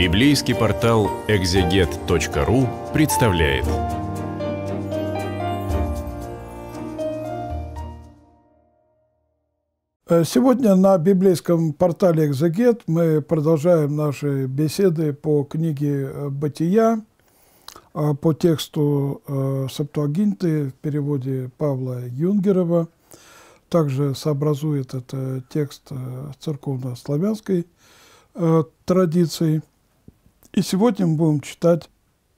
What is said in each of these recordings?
Библейский портал экзегет.ру представляет. Э, сегодня на библейском портале «Экзегет» мы продолжаем наши беседы по книге э, «Бытия», а, по тексту э, Септуагинты в переводе Павла Юнгерова. Также сообразует этот текст церковно-славянской традиции – и сегодня мы будем читать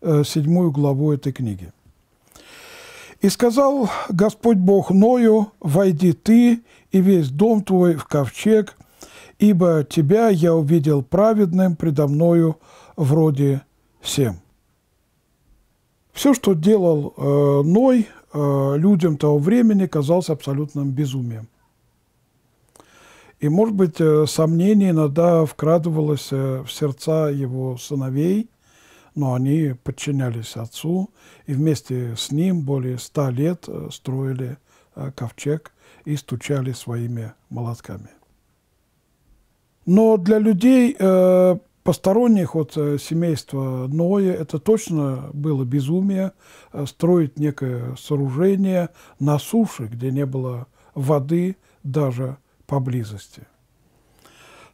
э, седьмую главу этой книги. «И сказал Господь Бог Ною, войди ты и весь дом твой в ковчег, ибо тебя я увидел праведным предо мною вроде всем». Все, что делал э, Ной э, людям того времени, казалось абсолютным безумием. И, может быть, э, сомнение иногда вкрадывалось э, в сердца его сыновей, но они подчинялись отцу и вместе с ним более ста лет э, строили ковчег и стучали своими молотками. Но для людей посторонних от семейства Ноя это точно было безумие строить некое сооружение на суше, где не было воды даже поблизости.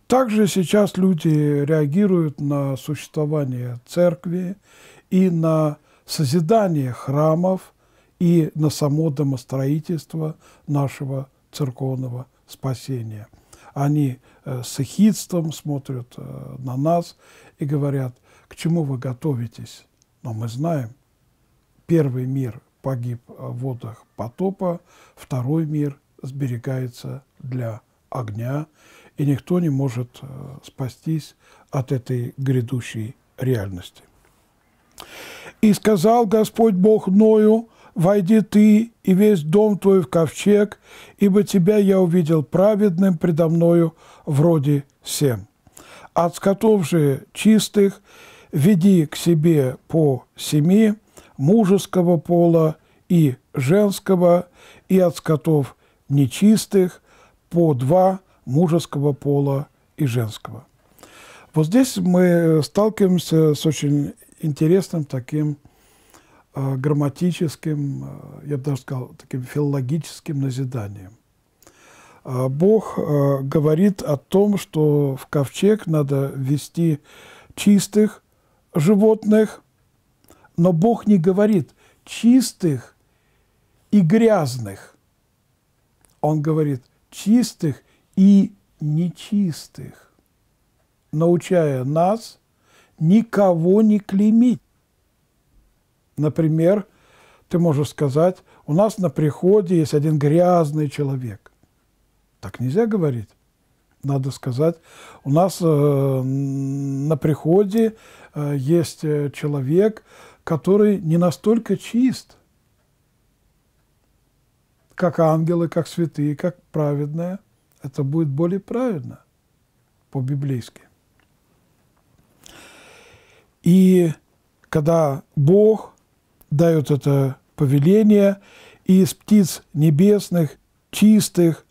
Также сейчас люди реагируют на существование церкви и на созидание храмов и на само домостроительство нашего церковного спасения. Они э, с эхидством смотрят э, на нас и говорят, к чему вы готовитесь. Но мы знаем, первый мир погиб э, в водах потопа, второй мир сберегается для огня, и никто не может э, спастись от этой грядущей реальности. «И сказал Господь Бог Ною, войди ты и весь дом твой в ковчег, ибо тебя я увидел праведным предо мною вроде семь. От скотов же чистых веди к себе по семи, мужеского пола и женского, и от скотов нечистых по два мужеского пола и женского. Вот здесь мы э, сталкиваемся с очень интересным таким э, грамматическим, э, я бы даже сказал, таким филологическим назиданием. Э, Бог э, говорит о том, что в ковчег надо вести чистых животных, но Бог не говорит чистых и грязных. Он говорит – чистых и нечистых, научая нас никого не клеймить. Например, ты можешь сказать, у нас на приходе есть один грязный человек. Так нельзя говорить. Надо сказать, у нас э, на приходе э, есть э, человек, который не настолько чист, как ангелы, как святые, как праведные, это будет более праведно по-библейски. И когда Бог дает это повеление, и из птиц небесных, чистых,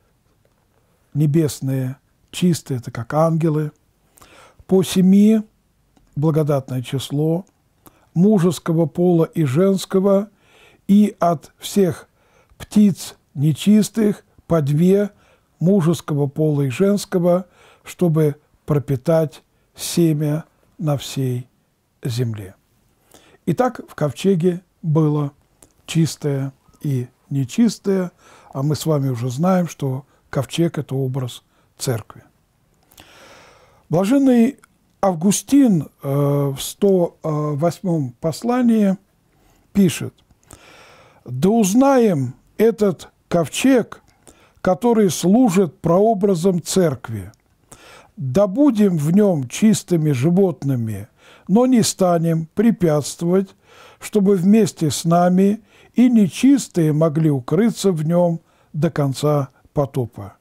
небесные, чистые – это как ангелы, по семи – благодатное число, мужеского пола и женского, и от всех птиц нечистых по две мужеского пола и женского, чтобы пропитать семя на всей земле. Итак, в ковчеге было чистое и нечистое, а мы с вами уже знаем, что ковчег – это образ церкви. Блаженный Августин э, в 108 э, послании пишет, «Да узнаем этот ковчег, который служит прообразом церкви. Добудем в нем чистыми животными, но не станем препятствовать, чтобы вместе с нами и нечистые могли укрыться в нем до конца потопа.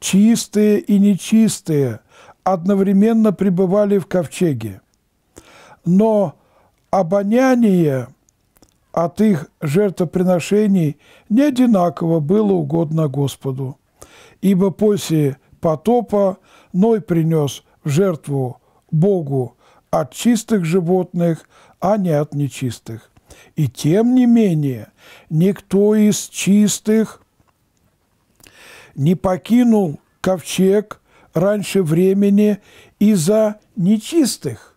Чистые и нечистые одновременно пребывали в ковчеге, но обоняние – от их жертвоприношений не одинаково было угодно Господу. Ибо после потопа Ной принес в жертву Богу от чистых животных, а не от нечистых. И тем не менее, никто из чистых не покинул ковчег раньше времени из-за нечистых.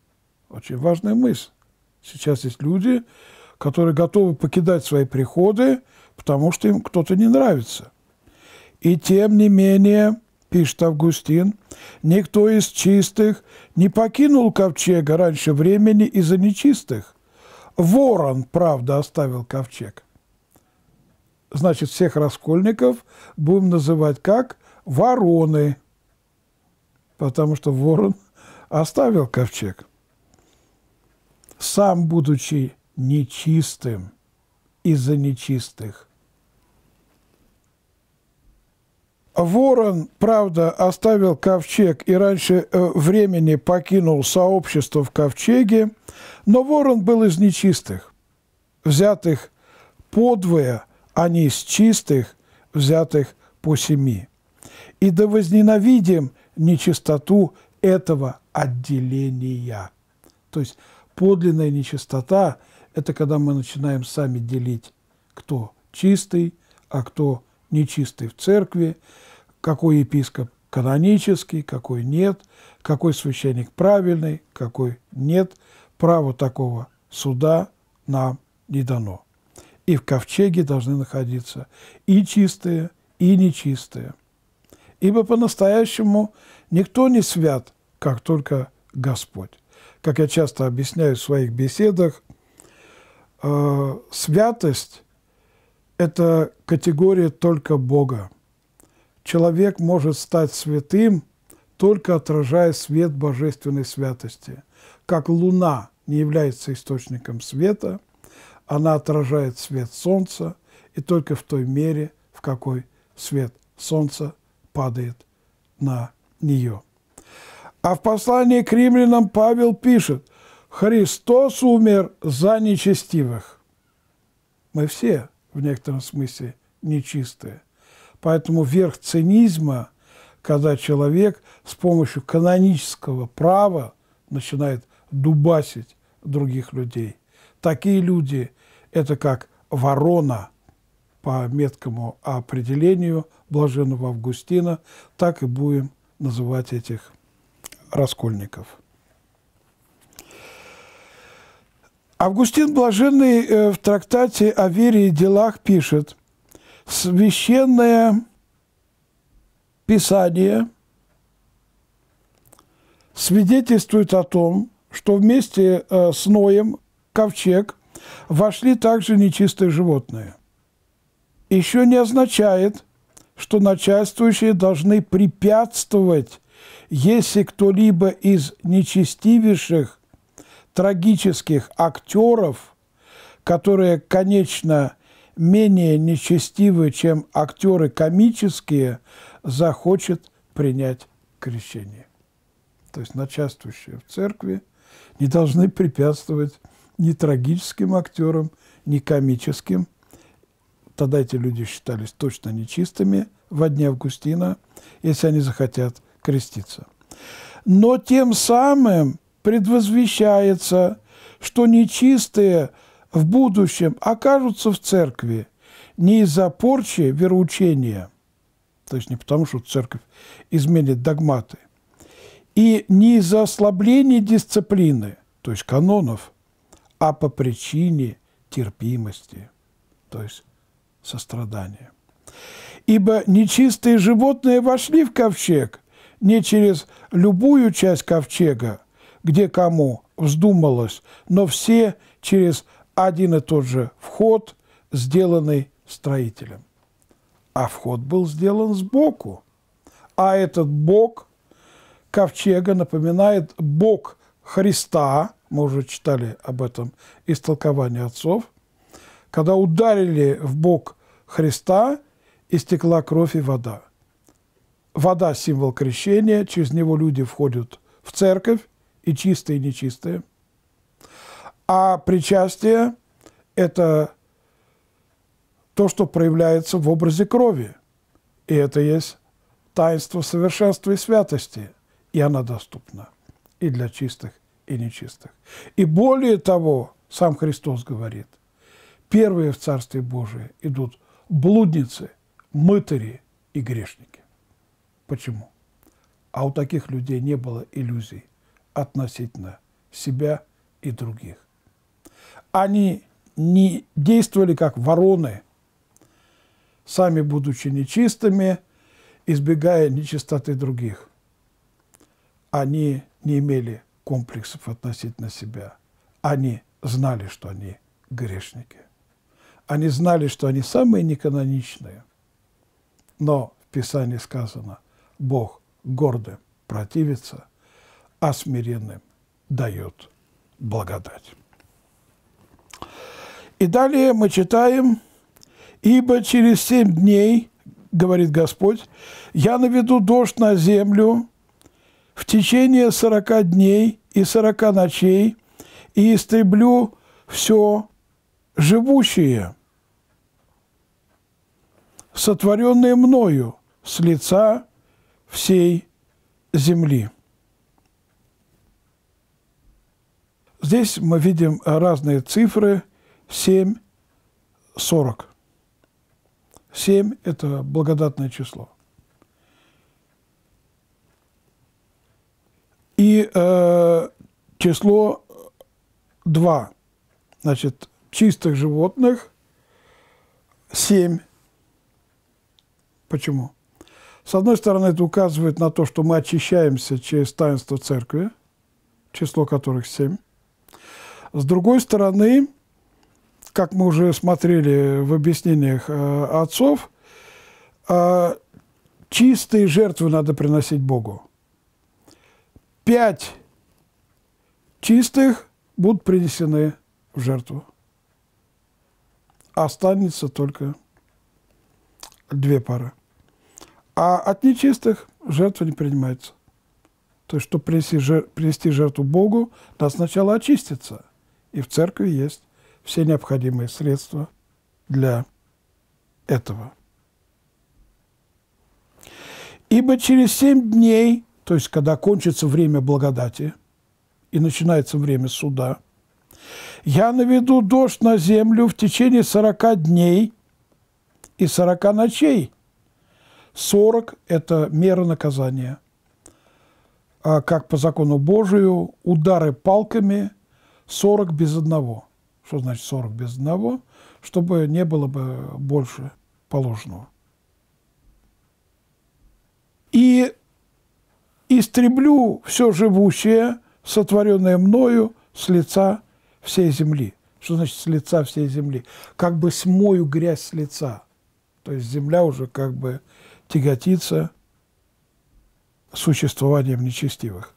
Очень важная мысль. Сейчас есть люди, которые готовы покидать свои приходы, потому что им кто-то не нравится. И тем не менее, пишет Августин, никто из чистых не покинул ковчега раньше времени из-за нечистых. Ворон, правда, оставил ковчег. Значит, всех раскольников будем называть как вороны, потому что ворон оставил ковчег. Сам, будучи нечистым из-за нечистых. Ворон, правда, оставил ковчег и раньше э, времени покинул сообщество в ковчеге, но ворон был из нечистых, взятых подвое, а не из чистых, взятых по семи. И да возненавидим нечистоту этого отделения. То есть подлинная нечистота – это когда мы начинаем сами делить, кто чистый, а кто нечистый в церкви, какой епископ канонический, какой нет, какой священник правильный, какой нет. Право такого суда нам не дано. И в ковчеге должны находиться и чистые, и нечистые. Ибо по-настоящему никто не свят, как только Господь. Как я часто объясняю в своих беседах, Э, святость – это категория только Бога. Человек может стать святым, только отражая свет божественной святости. Как луна не является источником света, она отражает свет солнца, и только в той мере, в какой свет солнца падает на нее. А в послании к римлянам Павел пишет, Христос умер за нечестивых. Мы все в некотором смысле нечистые. Поэтому верх цинизма, когда человек с помощью канонического права начинает дубасить других людей. Такие люди – это как ворона по меткому определению блаженного Августина, так и будем называть этих раскольников. Августин Блаженный э, в трактате о вере и делах пишет, «Священное Писание свидетельствует о том, что вместе э, с Ноем ковчег вошли также нечистые животные. Еще не означает, что начальствующие должны препятствовать, если кто-либо из нечестивейших трагических актеров, которые, конечно, менее нечестивы, чем актеры комические, захочет принять крещение. То есть начальствующие в церкви не должны препятствовать ни трагическим актерам, ни комическим. Тогда эти люди считались точно нечистыми во дне Августина, если они захотят креститься. Но тем самым предвозвещается, что нечистые в будущем окажутся в церкви не из-за порчи вероучения, то есть не потому, что церковь изменит догматы, и не из-за ослабления дисциплины, то есть канонов, а по причине терпимости, то есть сострадания. Ибо нечистые животные вошли в ковчег не через любую часть ковчега, где кому вздумалось, но все через один и тот же вход, сделанный строителем. А вход был сделан сбоку. А этот бок ковчега напоминает бок Христа, мы уже читали об этом из толкования отцов, когда ударили в бок Христа, истекла кровь и вода. Вода – символ крещения, через него люди входят в церковь, и чистое, и нечистое. А причастие – это то, что проявляется в образе крови. И это есть таинство совершенства и святости. И она доступна и для чистых, и нечистых. И более того, сам Христос говорит, первые в Царстве Божие идут блудницы, мытари и грешники. Почему? А у таких людей не было иллюзий относительно себя и других. Они не действовали как вороны, сами будучи нечистыми, избегая нечистоты других. Они не имели комплексов относительно себя. Они знали, что они грешники. Они знали, что они самые неканоничные. Но в Писании сказано, Бог гордым противится, а смиренным дает благодать. И далее мы читаем, «Ибо через семь дней, — говорит Господь, — я наведу дождь на землю в течение сорока дней и сорока ночей, и истреблю все живущее, сотворенное мною с лица всей земли». Здесь мы видим разные цифры 7, 40. 7 – это благодатное число. И э, число 2. Значит, чистых животных 7. Почему? С одной стороны, это указывает на то, что мы очищаемся через таинство церкви, число которых 7. С другой стороны, как мы уже смотрели в объяснениях э, отцов, э, чистые жертвы надо приносить Богу. Пять чистых будут принесены в жертву. Останется только две пары. А от нечистых жертва не принимается. То есть, чтобы принести, жертву Богу, надо сначала очиститься. И в церкви есть все необходимые средства для этого. Ибо через семь дней, то есть когда кончится время благодати и начинается время суда, я наведу дождь на землю в течение сорока дней и сорока ночей. Сорок – это мера наказания. А как по закону Божию, удары палками – 40 без одного. Что значит 40 без одного? Чтобы не было бы больше положенного. И истреблю все живущее, сотворенное мною с лица всей земли. Что значит с лица всей земли? Как бы смою грязь с лица. То есть земля уже как бы тяготится существованием нечестивых.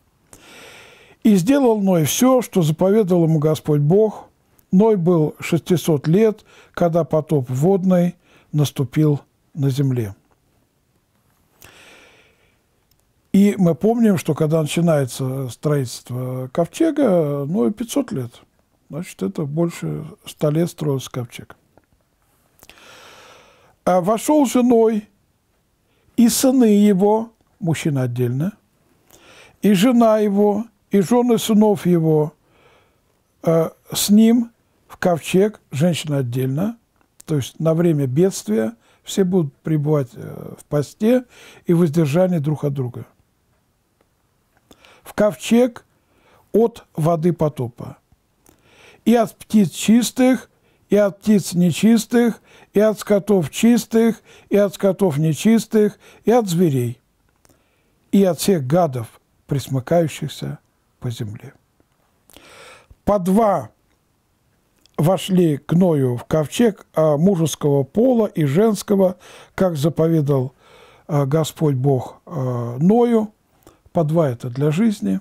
И сделал Ной все, что заповедал ему Господь Бог. Ной был 600 лет, когда потоп водный наступил на земле. И мы помним, что когда начинается строительство ковчега, ну и 500 лет. Значит, это больше 100 лет строился ковчег. А вошел женой и сыны его, мужчина отдельно, и жена его, и жены сынов его э, с ним в ковчег, женщина отдельно, то есть на время бедствия все будут пребывать э, в посте и воздержании друг от друга. В ковчег от воды потопа. И от птиц чистых, и от птиц нечистых, и от скотов чистых, и от скотов нечистых, и от зверей, и от всех гадов, присмыкающихся по земле. По два вошли к Ною в ковчег а мужеского пола и женского, как заповедал а, Господь Бог а, Ною. По два это для жизни.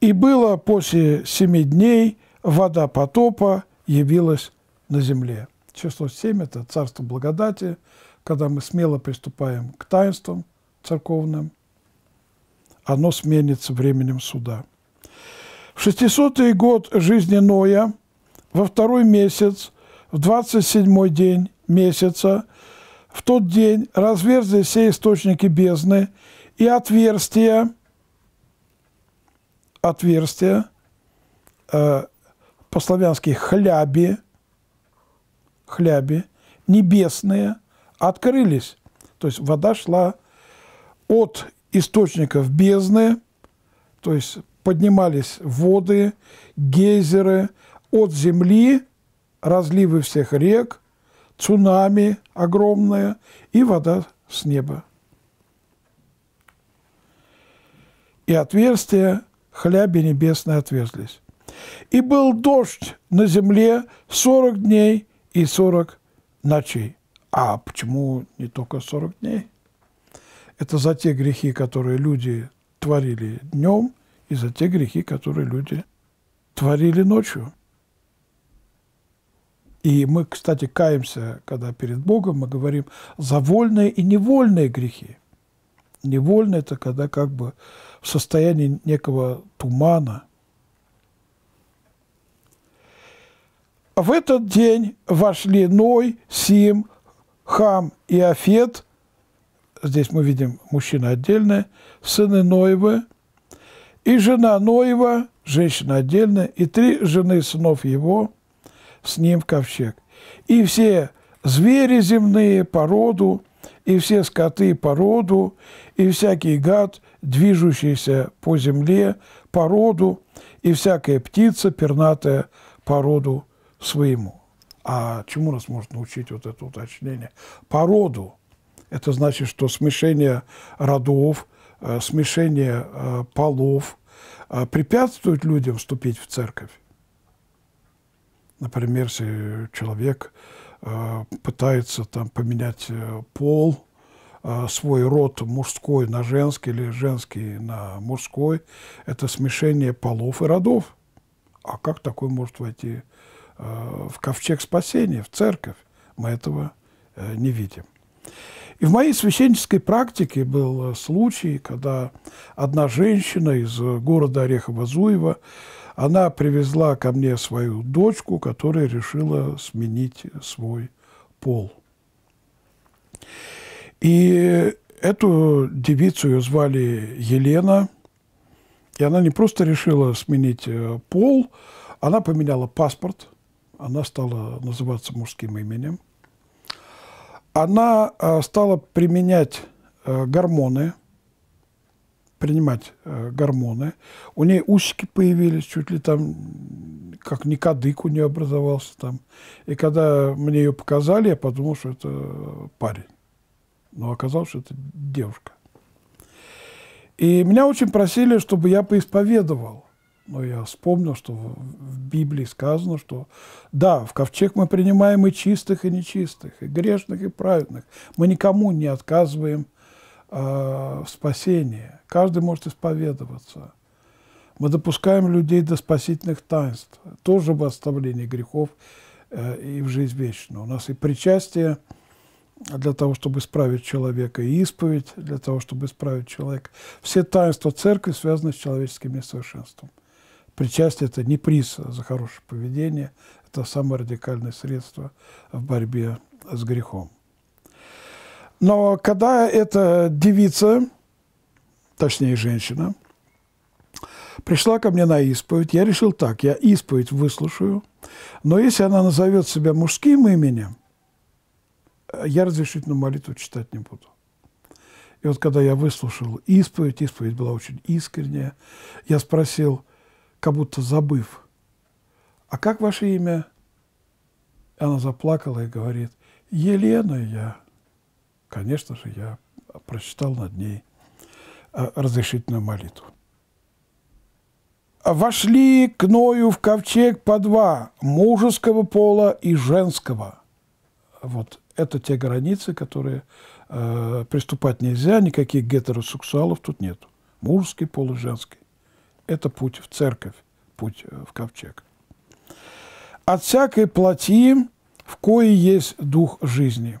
И было после семи дней вода потопа явилась на земле. Число семь – это царство благодати, когда мы смело приступаем к таинствам церковным – оно сменится временем суда. В 600-й год жизни Ноя, во второй месяц, в 27-й день месяца, в тот день разверзли все источники бездны и отверстия, отверстия, э, по-славянски хляби, хляби, небесные, открылись. То есть вода шла от источников бездны, то есть поднимались воды, гейзеры от земли, разливы всех рек, цунами огромные и вода с неба. И отверстия хляби небесные отверзлись. И был дождь на земле сорок дней и сорок ночей. А почему не только сорок дней? Это за те грехи, которые люди творили днем, и за те грехи, которые люди творили ночью. И мы, кстати, каемся, когда перед Богом мы говорим за вольные и невольные грехи. Невольные – это когда как бы в состоянии некого тумана. В этот день вошли Ной, Сим, Хам и Афет – здесь мы видим мужчина отдельно, сыны Ноева, и жена Ноева, женщина отдельно, и три жены сынов его с ним в ковчег. И все звери земные по роду, и все скоты по роду, и всякий гад, движущийся по земле по роду, и всякая птица пернатая по роду своему. А чему нас может научить вот это уточнение? По роду. Это значит, что смешение родов, э, смешение э, полов э, препятствует людям вступить в церковь. Например, если человек пытается там поменять пол, свой род мужской на женский или женский на мужской, это смешение полов и родов. А как такой может войти в ковчег спасения, в церковь? Мы этого не видим. И в моей священнической практике был э, случай, когда одна женщина из э, города орехово зуево она привезла ко мне свою дочку, которая решила сменить э, свой пол. И эту девицу ее звали Елена, и она не просто решила сменить пол, она поменяла паспорт, она стала называться мужским именем – она э, стала применять э, гормоны, принимать э, гормоны. У нее усики появились, чуть ли там как ни никодык у нее образовался там. И когда мне ее показали, я подумал, что это парень. Но оказалось, что это девушка. И меня очень просили, чтобы я поисповедовал но я вспомнил, что в Библии сказано, что да, в ковчег мы принимаем и чистых, и нечистых, и грешных, и праведных. Мы никому не отказываем э, в спасении. Каждый может исповедоваться. Мы допускаем людей до спасительных таинств, тоже в оставлении грехов э, и в жизнь вечную. У нас и причастие для того, чтобы исправить человека, и исповедь для того, чтобы исправить человека. Все таинства церкви связаны с человеческим несовершенством. Причастие – это не приз за хорошее поведение, это самое радикальное средство в борьбе с грехом. Но когда эта девица, точнее женщина, пришла ко мне на исповедь, я решил так, я исповедь выслушаю, но если она назовет себя мужским именем, я разрешительную молитву читать не буду. И вот когда я выслушал исповедь, исповедь была очень искренняя, я спросил – как будто забыв. «А как ваше имя?» Она заплакала и говорит, «Елена я». Конечно же, я прочитал над ней а, разрешительную молитву. «Вошли к Ною в ковчег по два, мужеского пола и женского». Вот это те границы, которые э, приступать нельзя, никаких гетеросексуалов тут нет. Мужский пол и женский. Это путь в церковь, путь э, в ковчег. «От всякой плоти, в кое есть дух жизни,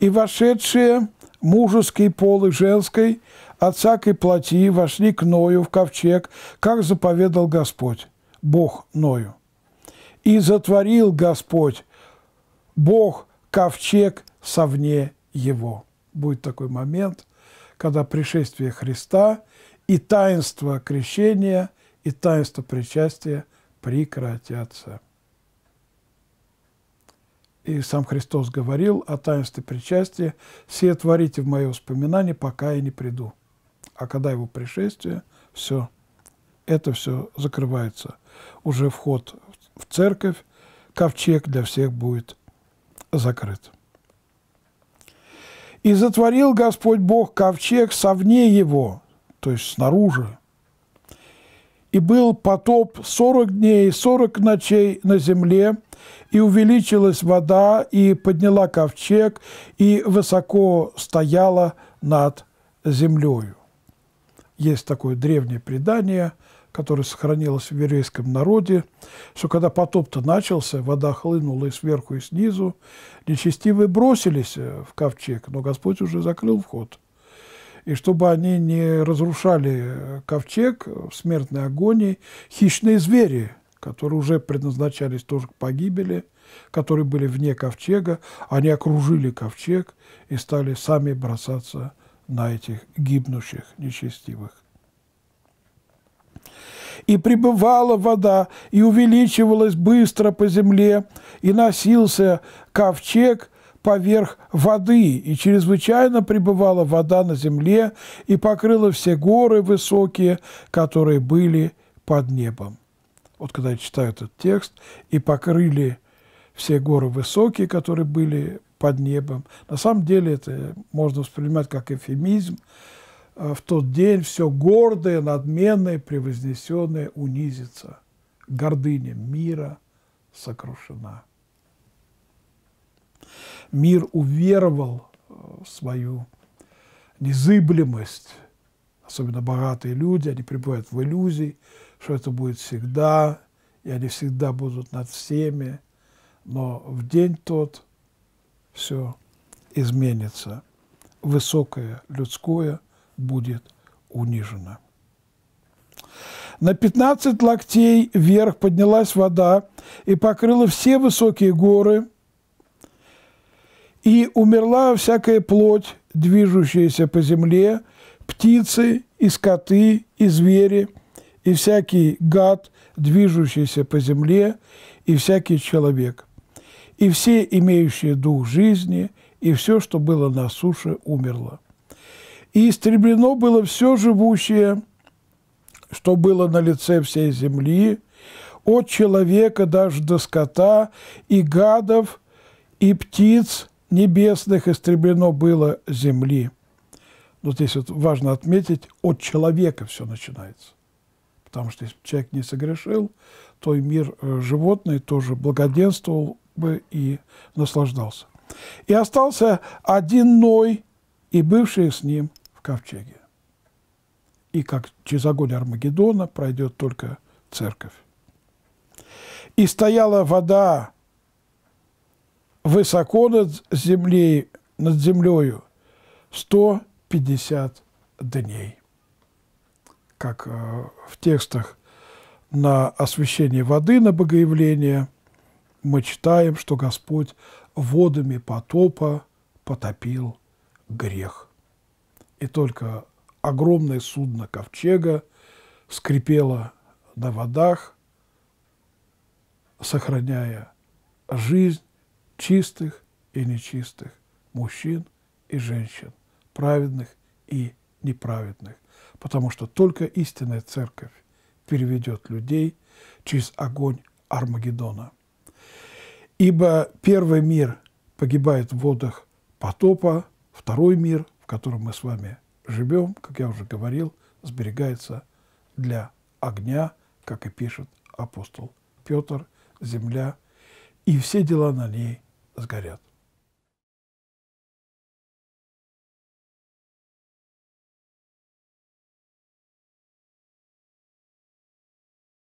и вошедшие мужеский пол и женской от всякой плоти вошли к Ною в ковчег, как заповедал Господь, Бог Ною. И затворил Господь, Бог, ковчег совне его». Будет такой момент, когда пришествие Христа – и таинство крещения, и таинство причастия прекратятся. И сам Христос говорил о таинстве причастия, «Все творите в мое воспоминание, пока я не приду». А когда его пришествие, все, это все закрывается. Уже вход в церковь, ковчег для всех будет закрыт. «И затворил Господь Бог ковчег совне его, то есть снаружи. И был потоп сорок дней, сорок ночей на земле, и увеличилась вода, и подняла ковчег, и высоко стояла над землею. Есть такое древнее предание, которое сохранилось в еврейском народе, что когда потоп-то начался, вода хлынула и сверху, и снизу, нечестивые бросились в ковчег, но Господь уже закрыл вход – и чтобы они не разрушали ковчег в смертной агонии, хищные звери, которые уже предназначались тоже к погибели, которые были вне ковчега, они окружили ковчег и стали сами бросаться на этих гибнущих нечестивых. И пребывала вода, и увеличивалась быстро по земле, и носился ковчег поверх воды, и чрезвычайно пребывала вода на земле и покрыла все горы высокие, которые были под небом. Вот когда я читаю этот текст, и покрыли все горы высокие, которые были под небом. На самом деле это можно воспринимать как эфемизм. А, в тот день все гордое, надменное, превознесенное унизится. Гордыня мира сокрушена мир уверовал э, в свою незыблемость. Особенно богатые люди, они пребывают в иллюзии, что это будет всегда, и они всегда будут над всеми. Но в день тот все изменится. Высокое людское будет унижено. На пятнадцать локтей вверх поднялась вода и покрыла все высокие горы – и умерла всякая плоть, движущаяся по земле, птицы и скоты и звери, и всякий гад, движущийся по земле, и всякий человек, и все имеющие дух жизни, и все, что было на суше, умерло. И истреблено было все живущее, что было на лице всей земли, от человека даже до скота, и гадов, и птиц, небесных истреблено было земли. Но здесь вот важно отметить, от человека все начинается. Потому что если человек не согрешил, то и мир э, животный тоже благоденствовал бы и наслаждался. И остался один Ной и бывшие с ним в ковчеге. И как через огонь Армагеддона пройдет только церковь. И стояла вода высоко над землей, над землею 150 дней. Как э, в текстах на освящение воды, на богоявление, мы читаем, что Господь водами потопа потопил грех. И только огромное судно ковчега скрипело на водах, сохраняя жизнь чистых и нечистых, мужчин и женщин, праведных и неправедных, потому что только истинная церковь переведет людей через огонь Армагеддона. Ибо первый мир погибает в водах потопа, второй мир, в котором мы с вами живем, как я уже говорил, сберегается для огня, как и пишет апостол Петр, земля и все дела на ней сгорят.